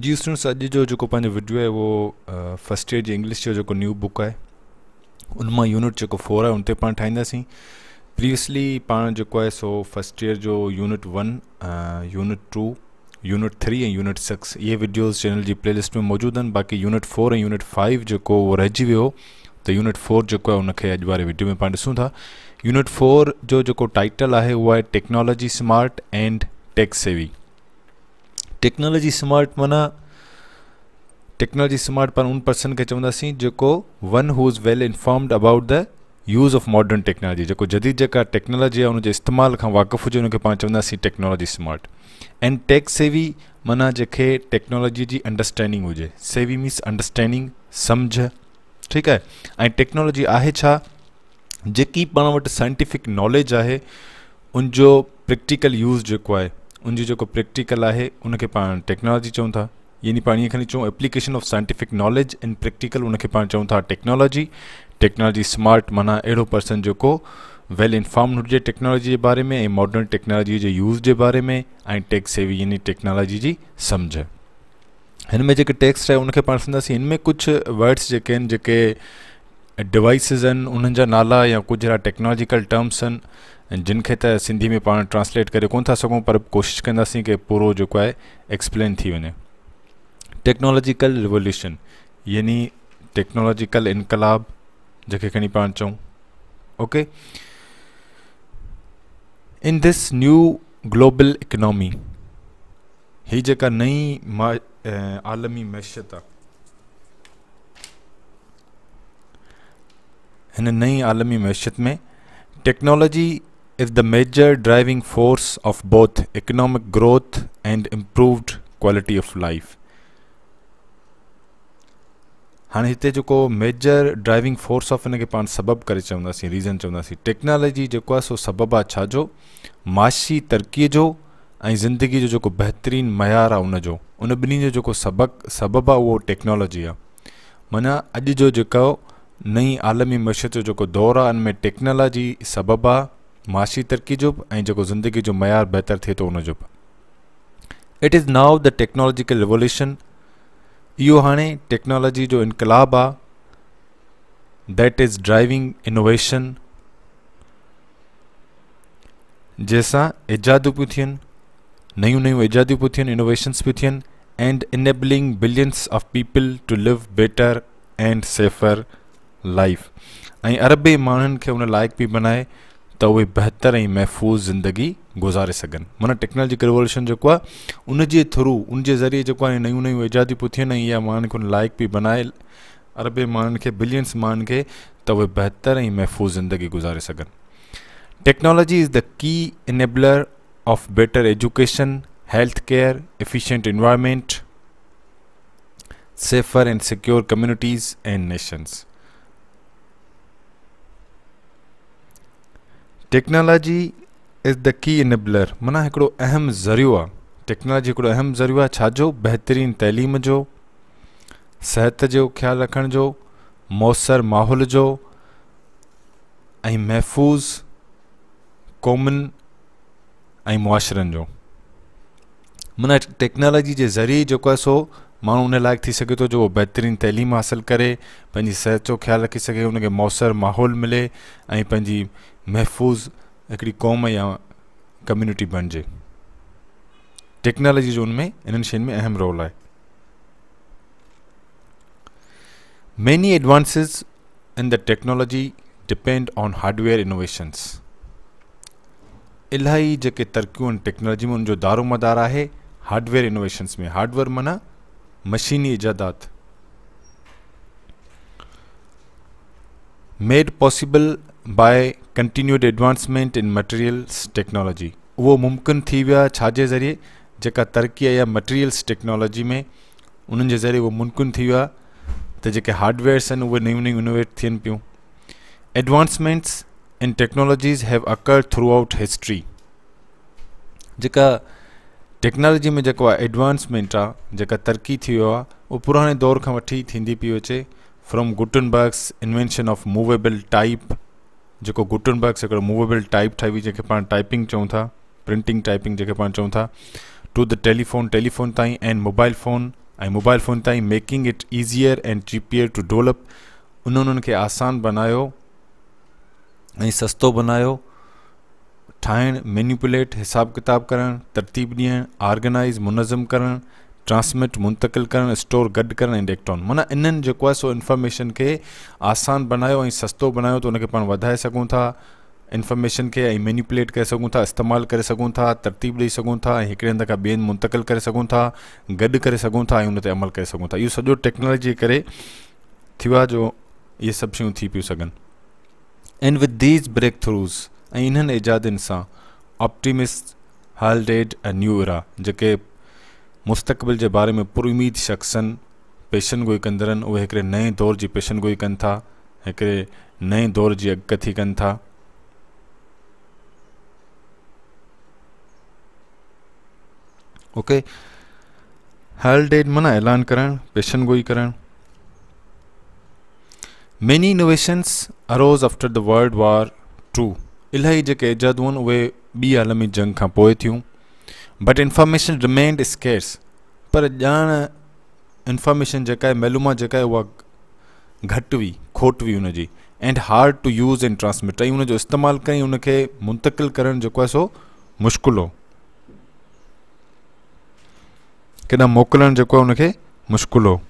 जी students अॼु जो जेको पंहिंजो विडियो आहे उहो फस्ट ईयर जी इंग्लिश जो जेको न्यू बुक है उनमें यूनिट जो फोर तो है उन ते पाण प्रीवियसली पाण जेको आहे सो फर्स्ट ईयर जो unit one unit two unit three ऐं यूनिट सिक्स ये विडियोज़ चैनल जी प्लेलिस्ट में मौजूदु आहिनि बाक़ी यूनिट फोर ऐं यूनिट फाइव जो वो रहिजी वियो त यूनिट फोर जो आहे उनखे अॼु वारे वीडियो में पा ॾिसूं था यूनिट फोर जो जेको टाइटल है वह है technology smart and tech savvy technology smart माना टेक्नोलॉजी स्मार्ट पाण उन पर्सन खे चवंदासीं जो one who is well informed about the use of modern technology जो जदीद जेका टेक्नोलॉजी आहे उनके इस्तेमाल खां वाक़ुफ़ु हुजे हुनखे पाण चवंदासीं टेक्नोलॉजी स्मार्ट एंड टेक सेवी माना जंहिंखे टेक्नोलॉजी की अंडरस्टैंडिंग हुजे सेवी मीन्स अंडरस्टैंडिंग समझ ठीक है ऐं टेक्नोलॉजी आहे जी पा पाण साइंटिफिक नॉलेज है उनजो प्रैक्टिकल यूज़ जो है उन जेको प्रैक्टिकल आहे उनखे पाण टेक्नोलॉजी चऊं था यानी पा खी खणी application of scientific knowledge and practical उनखे पा चऊं था टेक्नोलॉजी टेक्नोलॉजी स्मार्ट माना अड़ो पर्सन जो वेल इंफॉर्म हुजे टेक्नोलॉजी जे बारे में ऐं मॉडर्न टेक्नोलॉजी के यूज़ के बारे में ऐं सेवी यानी टेक्नोलॉजी की समझ इनमें जो टेक्स्ट है आहे उनखे पाण ॾिसंदासीं हिन वर्ड्स जेके आहिनि जेके डिवाइसिस आहिनि नाला या कुझु अहिड़ा टेक्नोलॉजिकल टर्म्स जिनखे त सिंधी में पाण ट्रांसलेट करे कोन था सघूं पर कोशिशि कंदासीं की पूरो जेको आहे एक्सप्लेन थी वञे टेक्नोलॉजिकल रिवोल्यूशन यानी टेक्नोलॉजिकल इनकलाब जंहिंखे खणी पाण चऊं okay in this new global economy ही जेका नई मा आलमी मैशत आहे हिन नई आलमी मैशत में technology is the major driving force of both economic growth and improved quality of life. हाणे हिते जेको मेजर ड्राइविंग फोर्स ऑफ हिनखे पाण सबबु करे चवंदासीं रीज़न चवंदासीं टेक्नोलॉजी जेको आहे सो सबबु आहे छाजो अच्छा माशी तरक़ीअ जो ऐं ज़िंदगी जो जेको बहितरीनु मयारु आहे उनजो उन ॿिन्ही जो जेको सबक़ु सबबु आहे उहो टेक्नोलॉजी आहे माना अॼु जो जेको नई आलमी मशियत जो जेको दौरु आहे हिन में टेक्नोलॉजी सबबु आहे माशी तरक्की जो ऐं ज़िंदगी जो मैार बेहतर थे तो उन it is now the technological revolution यो हाँ टेक्नोलॉजी जो इनकलाब आ दैट इज़ ड्राइविंग इनोवेशन जैसा इजादूं पियूं थियनि नयू नयू इजादियूं पियूं थन इनोवेशन्स पी थन and enabling billions of people to live better and safer life ऐं अरबे माण्हुनि लायक भी बनाए तो उ बेहतर ऐं महफ़ूज़ ज़िंदगी गुज़ारे सघनि माना टेक्नोलॉजिकल रिवोल्यूशन जेको आहे उनजे थ्रू उनजे ज़रिए जेको आहे नयूं नयूं ईजादियूं पियूं थियनि ऐं इहा माण्हुनि बनाए अरबे माण्हुनि खे बिलियन्स माण्हुनि खे त उहे बहितर ऐं महफ़ूज़ ज़िंदगी गुज़ारे सघनि technology is the key enabler of better education health care efficient environment safer and secure communities and nations technology is the key enabler माना हिकिड़ो अहम ज़रियो आहे टेक्नोलॉजी हिकिड़ो अहम ज़रियो आहे छाजो बहितरीनु जो सेहत जो ख्याल रखण जो मौसर माहौल जो महफ़ूज़ क़ौमनि ऐं जो माना टेक्नोलॉजी के ज़रिए जेको आहे सो माण्हू उन लाइक़ु थी सघे थो जो उहो बहितरीनु तइलीम हासिलु करे पंहिंजी जो ख़्यालु रखी सघे उनखे मौसर माहौल मिले ऐं महफ़ूज़ हिकिड़ी क़ौम या कम्यूनिटी बणिजे टेक्नोलॉजी जो उनमें इन्हनि शयुनि में अहम रोल आहे many advances in the technology depend on hardware innovations इलाही जेके तरक़ियूं आहिनि टेक्नोलॉजी में उनजो मदार आहे हार्डवेयर इनोवेशन्स में हार्डवेयर माना मशीनी इजादात made possible by continued advancement in materials technology वो मुमकिन थी विया छाजे ज़रिए जेका तरक़ी आहे मटेरियल्स टेक्नोलॉजी में उन्हनि जे ज़रिए उहो मुमकिन थी वियो हार्डवेयर्स आहिनि उहे नयूं इनोवेट थियनि पियूं advancements in technologies have occurred throughout history जेका टेक्नोलॉजी में जो आहे एडवांसमेंट आहे जेका थी वियो आहे दौर का वठी थी पी अचे from Gutenberg's invention of movable type जेको गुटनबर्ग हिकिड़ो मूवेबल टाइप ठाही हुई जंहिंखे पाण टाइपिंग चऊं था प्रिंटिंग टाइपिंग जैसे पा चऊं था टू द टेलीफोन टेलीफोन ताई and mobile phone and mobile phone ताई making it easier and cheaper to develop उन्हनि उन्हनि आसान बनाया ऐं सस्तो बनायो ठाहिणु मैन्युपुलेट हिसाबु किताबु करणु तरतीब ॾियणु ऑर्गेनाइज़ मुनज़म करणु ट्रांसमिट मुंतकिल कर स्टोर गॾु कर ऐं इलेक्ट्रॉन माना इन्हनि जेको सो इन्फॉर्मेशन के आसान बनाया ऐं सस्तो तो त उनखे पाण वधाए सघूं था इंफॉर्मेशन खे ऐं मैनिपुलेट करे सघूं था इस्तेमालु करे सघूं था तरतीब ॾेई सघूं था ऐं हिकिड़े हंधि खां मुंतकिल करे सघूं था गॾु करे सघूं था उन अमल करे सघूं था इहो सॼो टेक्नोलॉजी जे करे थियो आहे जो इहे सभु शयूं थी पियूं सघनि and with these breakthroughs ऐं इन्हनि इजादनि सां ऑप्टिमिस्ट हाल डेड ऐं न्यू इरा जेके मुस्तबिल के बारे में पुरुमीद शख़्सनि पेशनि गोई कंदड़नि उहे नए दौर जी पेशन गोई कनि था हिकिड़े नएं दौर की अगकथी कनि था ओके हल डेट माना ऐलान करणु पेशन गोई करणु many innovations arose after the world war two इलाही जेके इजादूं आहिनि उहे आलमी जंग का पोइ थियूं बट इंफॉर्मेशन रिमेंड स्केर्स पर ॼाण इंफॉर्मेशन जेका आहे मैलूमा जेका आहे उहा घटि हुई खोट हुई हुनजी and hard to use and transmit ऐं हुनजो इस्तेमालु कई हुनखे मुंतकिल करणु जेको आहे सो मुश्किल हो केॾांहुं मोकिलणु जेको आहे हुनखे मुश्किल हो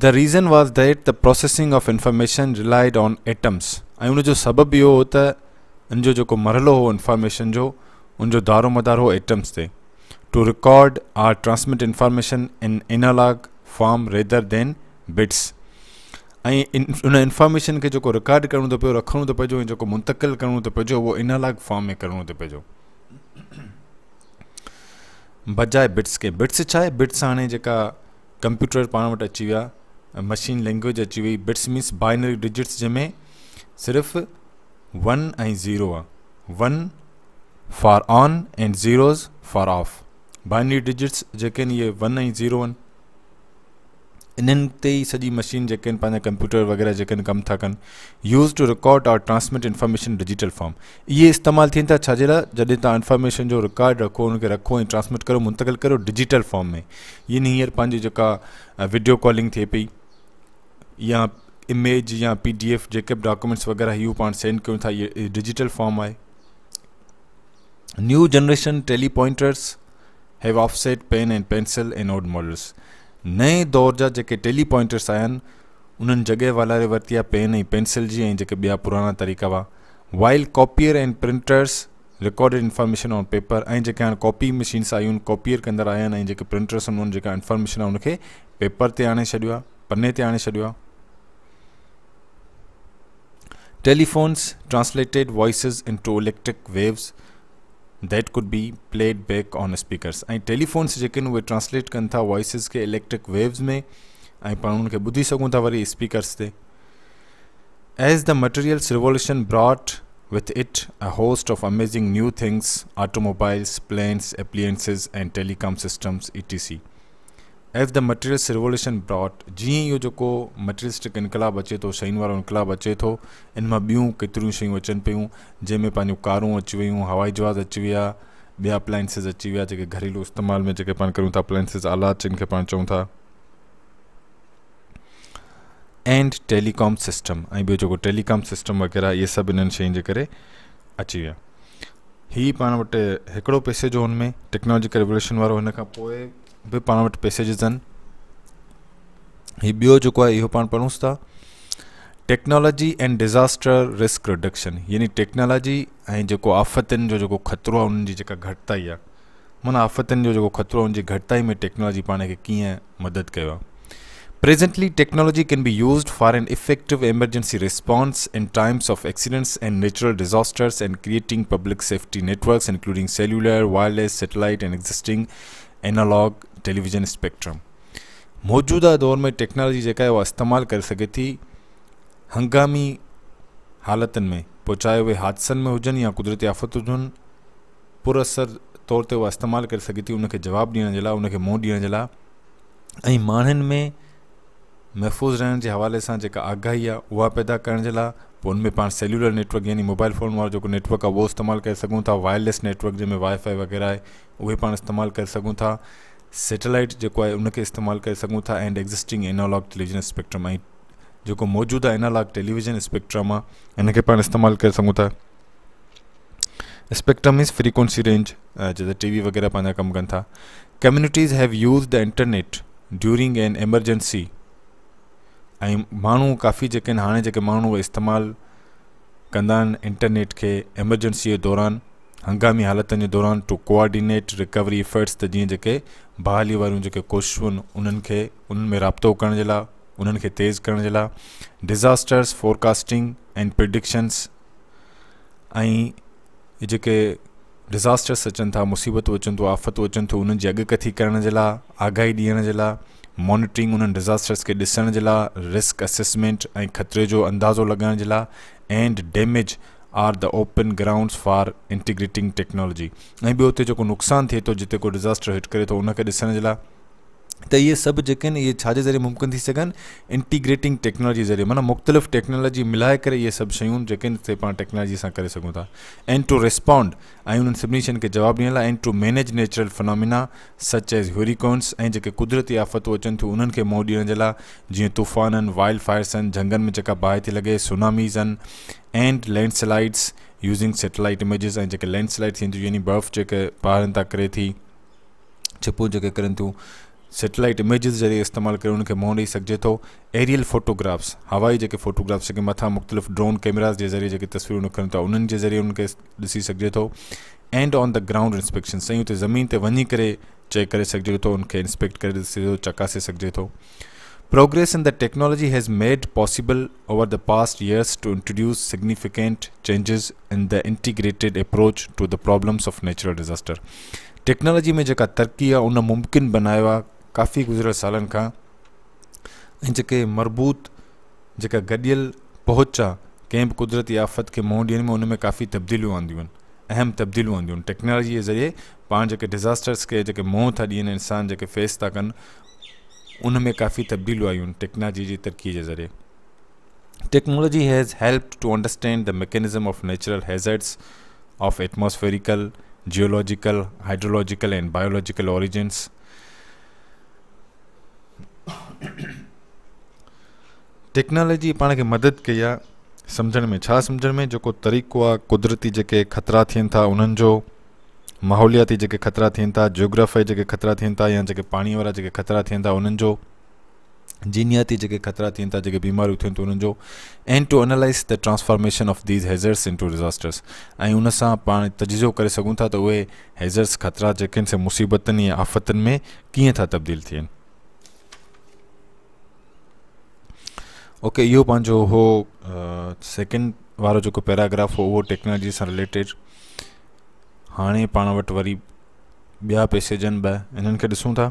the reason was that the processing of information relied on atoms ऐं हुनजो सबबु इहो हो त हिन जो जेको मरहलो हो इंफॉर्मेशन जो उन जो दारोमदार हो एटम्स थे to record or transmit information in analog form rather than bits ऐं उन इंफॉर्मेशन खे जेको रिकॉर्ड करिणो थो पियो रखिणो थो पइजो ऐं जेको मुंतकिल करिणो थो पइजो उहो इनालॉग फॉर्म में करिणो थो तो पइजो बजाए बिट्स के बिट्स छा बिट्स हाँ जेका कंप्यूटर पा वटि अची विया मशीन लैंग्वेज अची वई बिट्स मीन्स बाइनरी डिजिट्स जैमें सिर्फ़ वन ऐं ज़ीरो आहे one for on and zeros for off binary digits जेके आहिनि इहे वन ऐं ज़ीरो आहिनि इन्हनि ते ई सॼी मशीन जेके आहिनि पंहिंजा कंप्यूटर वग़ैरह जेके आहिनि कमु था कनि use to record or transmit information digital form इहे इस्तेमालु थियनि था छाजे लाइ जॾहिं तव्हां इन्फॉर्मेशन जो रिकॉर्ड रखो हुनखे रखो ऐं ट्रांसमिट करो मुंतकिल करो डिजिटल फॉर्म में यानी हींअर पंहिंजी जेका वीडियो कॉलिंग थिए पई या इमेज या पी डी एफ जेके बि डॉक्यूमेंट्स वग़ैरह इहो पाण सेंड कयूं था इहे डिजिटल फॉर्म आहे New generation telepointers have offset pen and pencil anode models. नए दौर जा जेके टेलीपॉइंटर्स आहिनि उन्हनि जॻहि वाला रे पेन ऐं पेंसिल जी ऐं जेके ॿिया तरीक़ा हुआ while copier and printers recorded information on paper ऐं कॉपी मशीन्स आहियूं आहिनि कॉपियर कंदड़ आया आहिनि प्रिंटर्स उनका उन्हनि इंफॉर्मेशन आहे पेपर से आणे छॾियो आहे पने ते telephones translated voice into electric waves that could be played back on speakers and telephones jekin we translate kan voices ke electric waves mein and pan unke budhi sakun tha speakers the as the materials revolution brought with it a host of amazing new things automobiles planes appliances and telecom systems etc एफ the materials revolution brought जीअं इहो जेको materialistic इनकलाब अचे थो तो, शयुनि वारो इनकलाब अचे थो तो, इन मां ॿियूं केतिरियूं शयूं अचनि पियूं जंहिंमें पंहिंजूं कारूं अची वियूं हवाई जहाज़ अची विया ॿिया अप्लायंसिस अची विया जेके घरेलू इस्तेमाल में जेके पाण कयूं था अप्लायंसिस आलात जिन खे पाण चऊं था एंड टेलीकॉम सिस्टम ऐं ॿियो जेको टेलीकॉम सिस्टम वग़ैरह इहे सभु इन्हनि शयुनि जे करे अची विया हीअ पाण वटि हिकिड़ो पैसे जो हुन में टेक्नोलॉजिकल रेवोल्यूशन वारो हिन खां पोइ Panamata passage is done. बो जो है इो पा पढ़ूस था technology and disaster risk reduction यानी टेक्नोलॉजी जो आफतन आफ़तुनि जो ख़तरो आहे उन्हनि जी जेका घटिताई आहे माना आफ़तुनि जो ख़तरो उन में टेक्नोलॉजी पा के कि मदद कर presently technology can be use for an effective emergency response in times of accidents and natural disasters and creating public safety networks including cellular wireless satellite and existing analog television spectrum मौजूदा दौर में technology जेका आहे उहा इस्तेमालु करे सघे थी हंगामी हालतुनि में पोइ चाहे उहे हादसनि में हुजनि या कुदरती आफ़त हुजनि पुरसर तौर ते उहा इस्तेमालु करे सघे थी उन खे जवाबु ॾियण जे लाइ उन खे मुंहुं ॾियण जे लाइ ऐं माण्हुनि में महफ़ूज़ रहण जे हवाले सां जेका आगाही आहे उहा पैदा करण जे लाइ उनमें पाण सेल्युलर नेटवर्क यानी मोबाइल फ़ोन वो जेको नेटवर्क आहे उहो इस्तेमालु करे सघूं था वायरलेस नेटवर्क जैमें वाईफाई वग़ैरह आहे उहे पाण इस्तेमालु करे सघूं था सेटेलाइट जेको आहे उनखे इस्तेमालु करे सघूं था and existing analog television spectrum जो मौजूदा मौजूदु आहे एनालॉग टेलीविजन स्पेक्ट्रम आहे पा इस्तेमाल इस्तेमालु करे था स्पेक्ट्रम इज़ फ्रीक्वेंसी रेंज जिते टी वी वग़ैरह पंहिंजा कमु कनि था communities have use the internet during an emergency ऐं माण्हू काफ़ी जेके आहिनि हाणे जेके माण्हू उहे इस्तेमालु कंदा आहिनि इंटरनेट खे एमरजेंसी जे दौरान हंगामी हालतुनि जे दौरान टू कोआर्डिनेट रिकवरी एफट्स त जीअं जेके बहाली वारियूं जेके कोशिशूं आहिनि उन्हनि खे उन्हनि में राब्तो करण जे लाइ उन्हनि खे तेज़ करण जे लाइ डिज़ास्टर्स फोरकास्टिंग एंड प्रिडिक्शन्स ऐं जेके डिज़ास्टर्स अचनि था मुसीबतूं अचनि थियूं आफ़तूं अचनि थियूं उन्हनि जी अॻकथी करण जे लाइ आगाही ॾियण जे लाइ मॉनिटरिंग उन्हनि डिज़ास्टर्स के ॾिसण रिस्क असेसमेंट ए ख़तरे जो अंदाज़ो लॻाइण जे लाइ and damage are the open grounds for integrating technology ऐं ॿियो हुते जेको नुक़सानु थिए जिते को डिज़ास्टर हिट करे तो उनखे ॾिसण तो ये सब जन ये इहे छाजे ज़रिए मुमकिन थी सघनि इंटीग्रेटिंग टेक्नोलॉजी ज़रिए माना मुख़्तलिफ़ टेक्नोलॉजी मिलाए कर ये सब शयूं जेके आहिनि पाण टेक्नोलॉजी से करे सघूं था एंड टू रिस्पॉन्ड उन सभी सभिनी के जवाब दियन and to manage natural phenomena such as hurricanes ऐं जेके कुदरती आफ़तूं अचनि थियूं उन्हनि खे मुंहुं ॾियण जे तूफ़ान आहिनि वाइल्ड फायर्स आहिनि में जेका बाहि थी लगे सुनामीज़ आहिनि and landslides using satellite images landslide थींदियूं यानी बर्फ़ जेके पहाड़नि तां करे थी छिपूं जेके करनि थियूं सेटेलाइट इमेजिस ज़रिए इस्तेमाल कर उनखे मुंहुं ॾेई सघिजे थो एरियल फ़ोटोग्राफ्स हवाई जेके फ़ोटोग्राफ्स के मथां मुख़्तलिफ़ ड्रोन कैमरास के ज़रिए जी तस्वीरूं निकिरनि था उन्हनि ज़रिए उनके ॾिसी सघिजे थो and on the ground inspection सही हुते ज़मीन से वही करे चेक कर सघिजे थो तो, उनखे इंस्पेक्ट करे तो, चकासे सघिजे थो तो। Progress in the technology has made possible over the past years to introduce significant changes in the integrated approach to the problems of natural disaster. Technology में जेका तरक़ी आहे उन मुमकिन बनाया काफ़ी गुज़िरियल सालनि खां ऐं जेके मरबूत जेका गॾियल पहुच आहे कंहिं बि क़ुदिरती आफ़त खे मुंहुं ॾियण में उन में काफ़ी तब्दीलियूं आंदियूं आहिनि अहम तब्दीलियूं आंदियूं आहिनि टेक्नोलॉजी जे ज़रिए पाण जेके डिज़ास्टर्स खे जेके मुंहुं था ॾियनि इंसान जेके फेस था कनि उन में काफ़ी तब्दीलियूं आयूं आहिनि टेक्नोलॉजी जी तरक़ीअ जे ज़रिए technology has help to understand the mechanism of natural hazards of atmospheric geological hydrological and biological origins technology पा खे मदद कई आहे सम्झण में छा सम्झण में जेको तरीक़ो आहे कुदरती जेके ख़तरा थियनि था उन्हनि माहौलियाती जेके ख़तरा थियनि था जोग्राफाई जेके ख़तरा थियनि था या जेके पाणीअ वारा जेके ख़तरा थियन था उन्हनि जो जीनियाती जेके ख़तरा थियनि था जेके बीमारियूं थियनि थियूं and to analyse the transformation of these hazards into disasters उन पा पाण तजिज़ो करे सघूं था त उहे हैज़र्स ख़तरा जेके से मुसीबत या आफतन में किए था तब्दील थियन ओके इहो पंहिंजो हो सेकेंड वारो जेको पैराग्राफ हो उहो टेक्नोलॉजी सां रिलेटेड हाणे पाण वटि वरी ॿिया पैसेजनि बि हिननि खे ॾिसूं था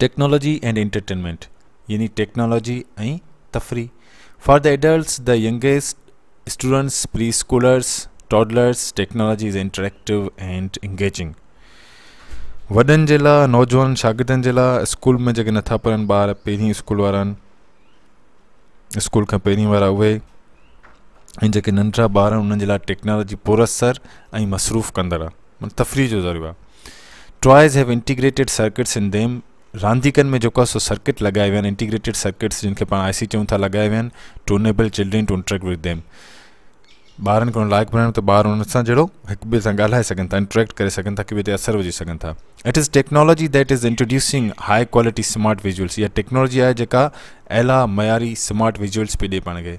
टेक्नोलॉजी एंड एंटरटेनमेंट यानी टेक्नोलॉजी ऐं तफ़री for the adults the youngest students preschoolers toddlers technology is interactive and engaging वॾनि जे लाइ नौजवान शागिर्दनि जे लाइ स्कूल में जेके नथा पढ़नि ॿार पहिरीं स्कूल वारनि स्कूल का पहिरीं वारा उ ऐं जेके नंढड़ा ॿार टेक्नोलॉजी पुरसर ऐं मसरूफ़ कंदड़ मतलब तफरी जो जरूर आहे toys have integrated circuits in them रांदीकनि में जो सो सर्किट लगाया विया आहिनि इंटीग्रेटेड सर्किट्स जिन खे आई सी चऊं था लॻाया विया आहिनि to enable children to interact with them बार खे हुन लाइक़ु बणाइण त ॿार हुन सां जहिड़ो हिक ॿिए सां ॻाल्हाए सघनि था it is technology that is introducing high quality smart visuals या टेक्नोलॉजी है जेका अहिड़ा मयारी स्मार्ट विजुअल्स पे ॾिए पाण खे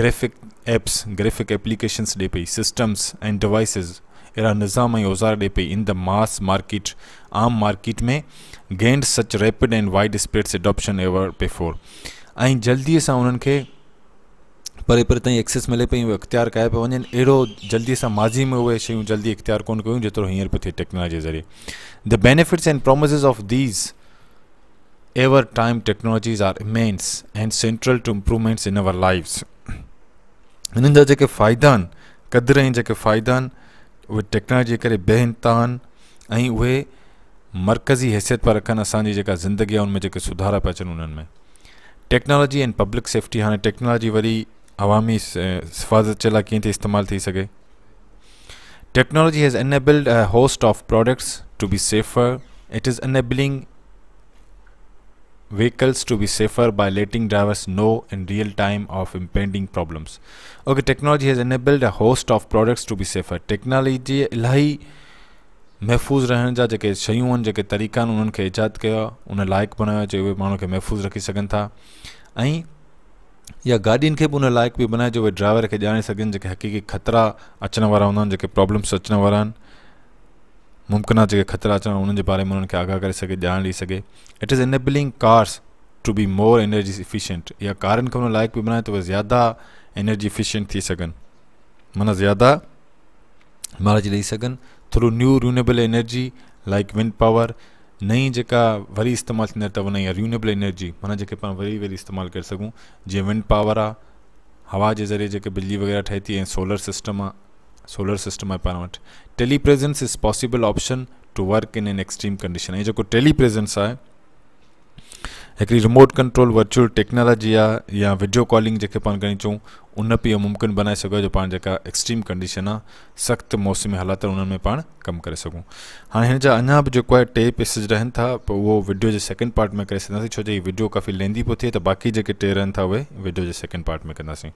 ग्रेफिक एप्स ग्रेफिक एप्लीकेशन्स ॾिए पई सिस्टम्स एंड डिवाइसिस अड़ा निज़ाम औज़ार ॾिए पई इन द मास मार्केट आम मार्केट में gained such rapid and wide spreads adoption ever पे ए जल्दी से सां पर हे ताईं एक्सेस मिले पई उहे इख़्तियार कया पिया वञनि अहिड़ो जल्दी सां माज़ी में उहे शयूं जल्दी इख़्तियार कोन कयूं जेतिरो हींअर पियो थिए टेक्नोलॉजी जे ज़रिए the benefits and promises of these ever time technologies are immense and central to improvements in our lives हिननि जा जेके फ़ाइदा आहिनि क़दुरु ऐं जेके फ़ाइदा आहिनि उहे टेक्नोलॉजी जे करे बेहिंता आहिनि ऐं उहे मर्कज़ी हैसियत पिया रखनि असांजी जेका ज़िंदगी आहे उनमें जेके सुधारा पिया अचनि उन्हनि में टेक्नोलॉजी एंड पब्लिक सेफ्टी हाणे टेक्नोलॉजी वरी अवामी हिफाजत चला कीअं थी इस्तेमालु थी सघे technology has enabled a host of products to be safer it is enabling vehicles to be safer by letting drivers know in real time of impending problems okay technology has enabled a host of products to be safer technology इलाही महफ़ूज़ रहण जा जेके शयूं आहिनि जेके तरीक़ा आहिनि उन्हनि खे ईजाद कयो आहे उन लाइक़ु बनायो आहे जे उहे माण्हू खे महफ़ूज़ रखी सघनि था ऐं या गाॾियुनि खे बि उन लाइक़ु बि बनाए जो उहे ड्राइवर खे ॼाणे सघनि जेके हक़ीक़ी ख़तरा अचण वारा हूंदा आहिनि जेके प्रॉब्लम्स अचण वारा आहिनि मुमकिना जेके ख़तरा अचण उन्हनि जे बारे में उन्हनि खे आगाह करे सघे ॼाण ॾेई सघे it is enabling cars to be more energy efficient या कारनि खे हुन लाइक़ु बि बनाए त उहे ज़्यादा एनर्जी इफिशियंट थी सघनि माना ज़्यादा मार्ज ॾेई सघनि through new renewable energy like wind power नई जेका वरी इस्तेमालु थींदड़ त हुन रिन्यूएबल एनर्जी माना जेके पाण वरी वरी इस्तेमालु करे सघूं जीअं विंड पावर आहे हवा जे ज़रिए जेके बिजली वग़ैरह ठहे थी ऐं सोलर सिस्टम आहे सोलर सिस्टम आहे पाण वटि tele is possible option to work in an extreme condition ऐं जेको टेली प्रेज़ेंस आहे हिकिड़ी रिमोट कंट्रोल वर्चुअल टेक्नोलॉजी आहे या वीडियो कॉलिंग जेके पाण घणी चऊं उन बि इहो मुमकिन बनाए सघियो जो पाण जेका एक्सट्रीम कंडीशन आहे सख़्तु मौसमी हालात उन्हनि में पाण कमु करे सघूं हाणे हिन जा अञा बि जेको आहे टे पेसिस रहनि था पोइ उहो वीडियो जे सेकेंड पार्ट में करे सघंदासीं छो जो हीअ वीडियो काफ़ी लेंदी पियो थिए त बाक़ी जेके टे रहनि था उहे वीडियो जे सेकेंड पार्ट में कंदासीं